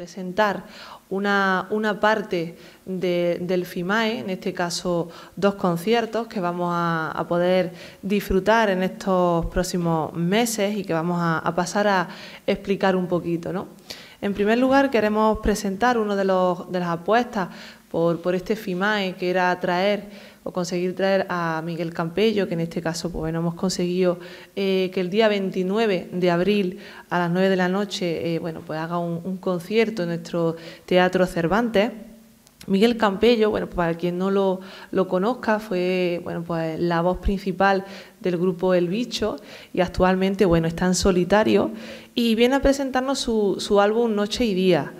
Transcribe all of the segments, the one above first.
presentar una, parte del FIMAE, en este caso dos conciertos que vamos a, poder disfrutar en estos próximos meses y que vamos a, pasar a explicar un poquito. En primer lugar, queremos presentar una de, las apuestas por, por este FIMAE, que era traer o conseguir traer a Miguel Campello, que en este caso pues, bueno, hemos conseguido eh, que el día 29 de abril a las 9 de la noche eh, bueno, pues haga un, concierto en nuestro Teatro Cervantes. Miguel Campello, bueno, pues para quien no lo, conozca, fue bueno, pues, la voz principal del grupo El Bicho y actualmente bueno, está en solitario y viene a presentarnos su, su álbum Noche y Día.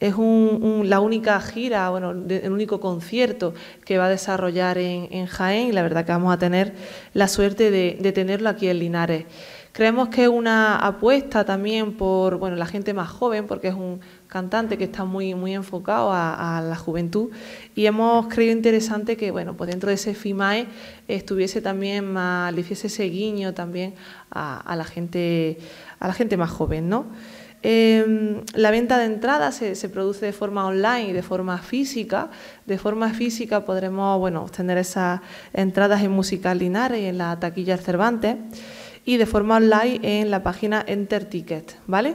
Es la única gira, bueno, el único concierto que va a desarrollar en, Jaén y la verdad que vamos a tener la suerte de, tenerlo aquí en Linares. Creemos que es una apuesta también por bueno, la gente más joven, porque es un cantante que está muy, muy enfocado a, la juventud, y hemos creído interesante que bueno, pues dentro de ese FIMAE estuviese también más, le hiciese ese guiño también a, la gente, a la gente más joven, ¿no? Em, la venta de entradas se, produce de forma online y de forma física. De forma física podremos obtener esas entradas en Musical Linares y en la taquilla Cervantes y de forma online en la página Enter Ticket, ¿vale?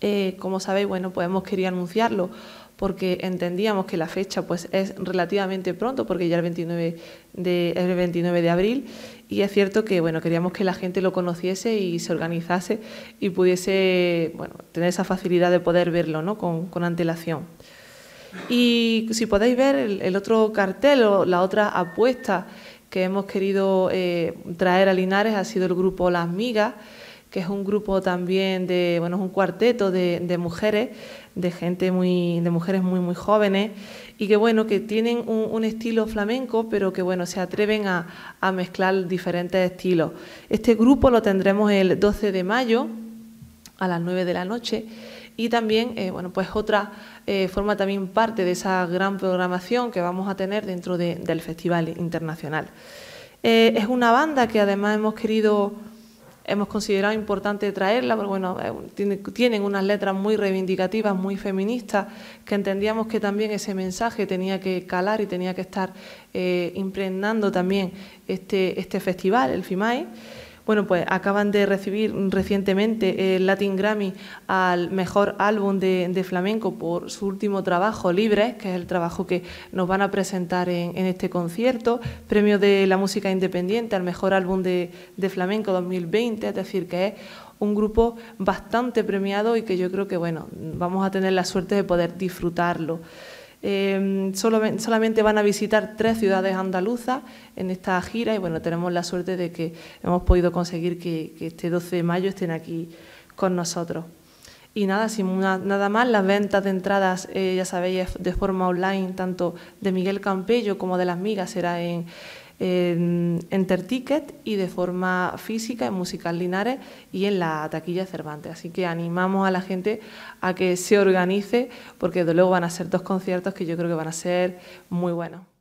Eh, como sabéis, bueno, podemos hemos anunciarlo porque entendíamos que la fecha pues es relativamente pronto porque ya el 29 el 29 de abril y es cierto que bueno, queríamos que la gente lo conociese y se organizase y pudiese tener esa facilidad de poder verlo, ¿no? con, antelación. Y si podéis ver el, otro cartel o la otra apuesta que hemos querido eh, traer a Linares ha sido el grupo Las Migas, que es un grupo también de, bueno, es un cuarteto de, mujeres, de gente muy, de mujeres muy, muy jóvenes, y que bueno, que tienen un, estilo flamenco, pero que bueno, se atreven a, a mezclar diferentes estilos. Este grupo lo tendremos el 12 de mayo a las 9 de la noche. Y también, eh, bueno, pues otra eh, forma también parte de esa gran programación que vamos a tener dentro del Festival Internacional. Eh, es una banda que además hemos querido hemos considerado importante traerla, porque bueno, eh, tienen unas letras muy reivindicativas, muy feministas, que entendíamos que también ese mensaje tenía que calar y tenía que estar eh, impregnando también este, este festival, el FIMAI. Bueno, pues acaban de recibir recientemente el Latin Grammy al mejor álbum de, flamenco por su último trabajo, Libre, que es el trabajo que nos van a presentar en, este concierto. Premio de la música independiente al mejor álbum de, de flamenco 2020, es decir, que es un grupo bastante premiado y que yo creo que, bueno, vamos a tener la suerte de poder disfrutarlo. Em, solamente van a visitar tres ciudades andaluzas en esta gira y bueno, tenemos la suerte de que hemos podido conseguir que, este 12 de mayo estén aquí con nosotros. Y nada, sin nada más, las ventas de entradas, eh, ya sabéis, de forma online, tanto de Miguel Campello como de las migas, será en en, en y de forma física en Musical Linares y en la taquilla Cervantes. Así que animamos a la gente a que se organice porque de luego van a ser dos conciertos que yo creo que van a ser muy buenos.